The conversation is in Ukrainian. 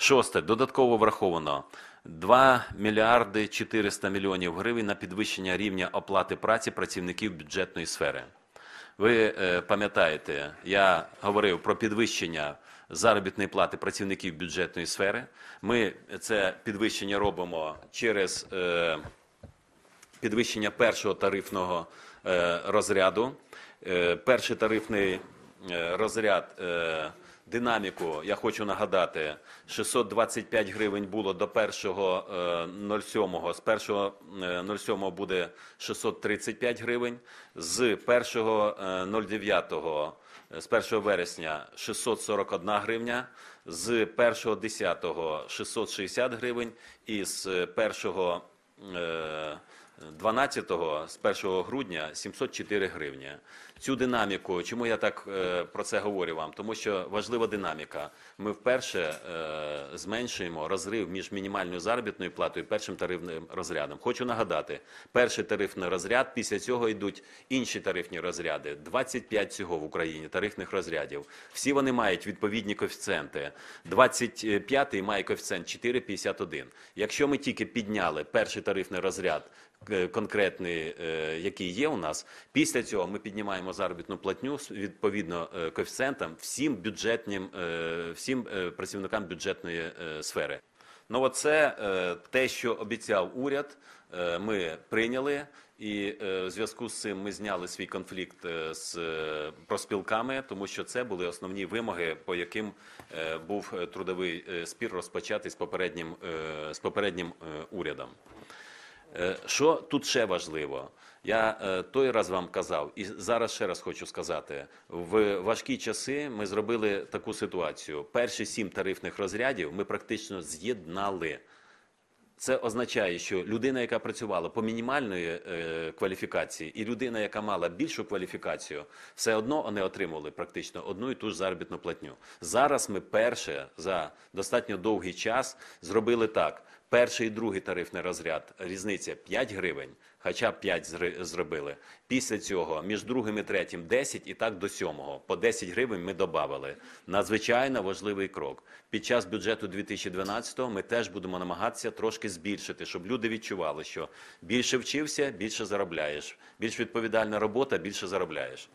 Шосте додатково враховано 2 мільярди 400 мільйонів гривень на підвищення рівня оплати праці працівників бюджетної сфери. Ви е, пам'ятаєте, я говорив про підвищення заробітної плати працівників бюджетної сфери. Ми це підвищення робимо через е, підвищення першого тарифного е, розряду. Перший тарифний розряд динаміку, я хочу нагадати, 625 гривень було до 1.07, е, з 1.07 е, буде 635 гривень, з 1.09 е, з 1 вересня 641 гривня, з 1.10 660 гривень і з 1 12-го, з 1 грудня 704 гривні. Цю динаміку, чому я так е, про це говорю вам? Тому що важлива динаміка. Ми вперше е, зменшуємо розрив між мінімальною заробітною платою і першим тарифним розрядом. Хочу нагадати, перший тарифний розряд після цього йдуть інші тарифні розряди. 25 цього в Україні тарифних розрядів. Всі вони мають відповідні коефіцієнти. 25-й має коефіцієнт 4,51. Якщо ми тільки підняли перший тарифний розряд. Е, конкретний, е, який є у нас. Після цього ми піднімаємо заробітну платню відповідно е, коефіцієнтам всім бюджетним, всім працівникам бюджетної сфери. Ну, оце те, що обіцяв уряд, ми прийняли, і в зв'язку з цим ми зняли свій конфлікт з проспілками, тому що це були основні вимоги, по яким був трудовий спір розпочатий з попереднім з попереднім урядом. Е, що тут ще важливо? Я е, той раз вам казав, і зараз ще раз хочу сказати: в важкі часи ми зробили таку ситуацію: перші сім тарифних розрядів ми практично з'єднали. Це означає, що людина, яка працювала по мінімальної е, кваліфікації, і людина, яка мала більшу кваліфікацію, все одно вони отримували практично одну і ту ж заробітну платню. Зараз ми перше за достатньо довгий час зробили так. Перший і другий тарифний розряд різниця 5 гривень, хоча б 5 зробили. Після цього між другим і третім 10 і так до сьомого. По 10 гривень ми додали. Надзвичайно важливий крок. Під час бюджету 2012-го ми теж будемо намагатися трошки збільшити, щоб люди відчували, що більше вчився, більше заробляєш. Більш відповідальна робота, більше заробляєш.